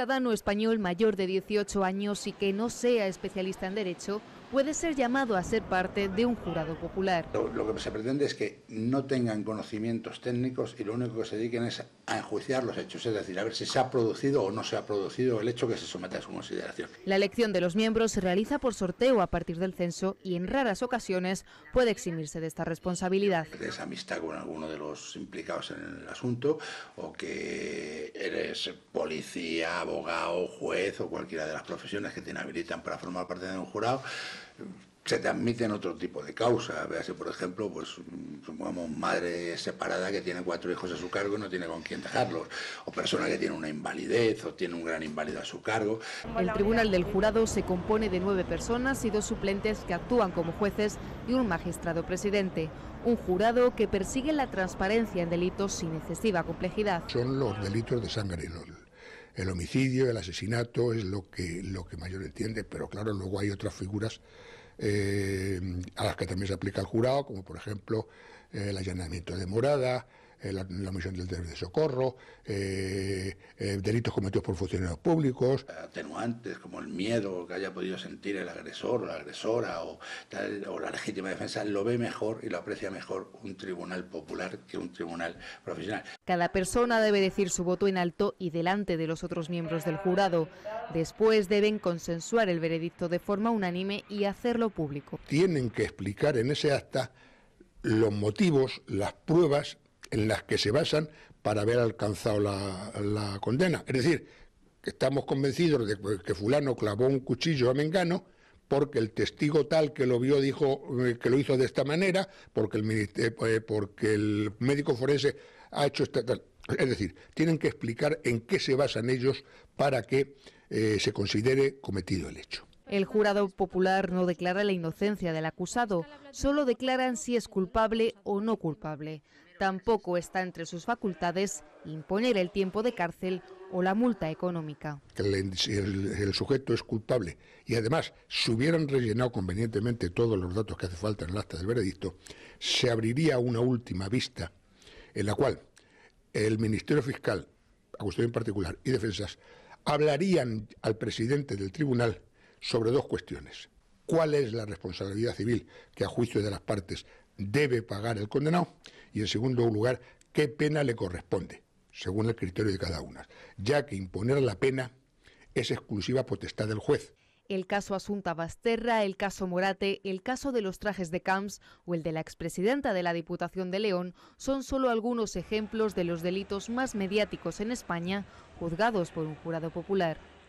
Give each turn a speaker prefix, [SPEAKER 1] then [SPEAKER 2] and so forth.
[SPEAKER 1] ciudadano español mayor de 18 años y que no sea especialista en derecho puede ser llamado a ser parte de un jurado popular.
[SPEAKER 2] Lo, que se pretende es que no tengan conocimientos técnicos y lo único que se dediquen es a enjuiciar los hechos, es decir, a ver si se ha producido o no se ha producido el hecho que se somete a su consideración.
[SPEAKER 1] La elección de los miembros se realiza por sorteo a partir del censo y en raras ocasiones puede eximirse de esta responsabilidad.
[SPEAKER 2] Es amistad con alguno de los implicados en el asunto o que policía, abogado, juez o cualquiera de las profesiones que te habilitan para formar parte de un jurado, se transmiten otro tipo de causas. Veas, por ejemplo, pues mm, supongamos madre separada que tiene cuatro hijos a su cargo y no tiene con quién dejarlos, o persona que tiene una invalidez o tiene un gran inválido a su cargo.
[SPEAKER 1] El tribunal del jurado se compone de nueve personas y dos suplentes que actúan como jueces y un magistrado presidente. Un jurado que persigue la transparencia en delitos sin excesiva complejidad.
[SPEAKER 3] Son los delitos de sangre el homicidio, el asesinato es lo que, lo que mayor entiende, pero claro, luego hay otras figuras eh, a las que también se aplica el jurado, como por ejemplo eh, el allanamiento de morada, eh, la, misión del deber de socorro, eh, eh, delitos cometidos por funcionarios públicos.
[SPEAKER 2] Atenuantes como el miedo que haya podido sentir el agresor o la agresora o la legítima defensa, lo ve mejor y lo aprecia mejor un tribunal popular que un tribunal profesional.
[SPEAKER 1] Cada persona debe decir su voto en alto y delante de los otros miembros del jurado. Después deben consensuar el veredicto de forma unánime y hacerlo público.
[SPEAKER 3] Tienen que explicar en ese acta los motivos, las pruebas en las que se basan para haber alcanzado la, condena. Es decir, que estamos convencidos de que fulano clavó un cuchillo a Mengano porque el testigo tal que lo vio dijo eh, que lo hizo de esta manera, porque el, eh, porque el médico forense ha hecho esta tal. Es decir, tienen que explicar en qué se basan ellos para que eh, se considere cometido el hecho.
[SPEAKER 1] El jurado popular no declara la inocencia del acusado, solo declaran si es culpable o no culpable. Tampoco está entre sus facultades imponer el tiempo de cárcel o la multa económica.
[SPEAKER 3] El, el, sujeto es culpable y además si hubieran rellenado convenientemente todos los datos que hace falta en el acta del veredicto, se abriría una última vista en la cual el Ministerio Fiscal, cuestión en particular, y defensas hablarían al presidente del tribunal sobre dos cuestiones. ¿Cuál es la responsabilidad civil que a juicio de las partes debe pagar el condenado? Y en segundo lugar, ¿qué pena le corresponde? Según el criterio de cada una. Ya que imponer la pena es exclusiva potestad del juez
[SPEAKER 1] el caso Asunta Basterra, el caso Morate, el caso de los trajes de Camps o el de la expresidenta de la Diputación de León son solo algunos ejemplos de los delitos más mediáticos en España juzgados por un jurado popular.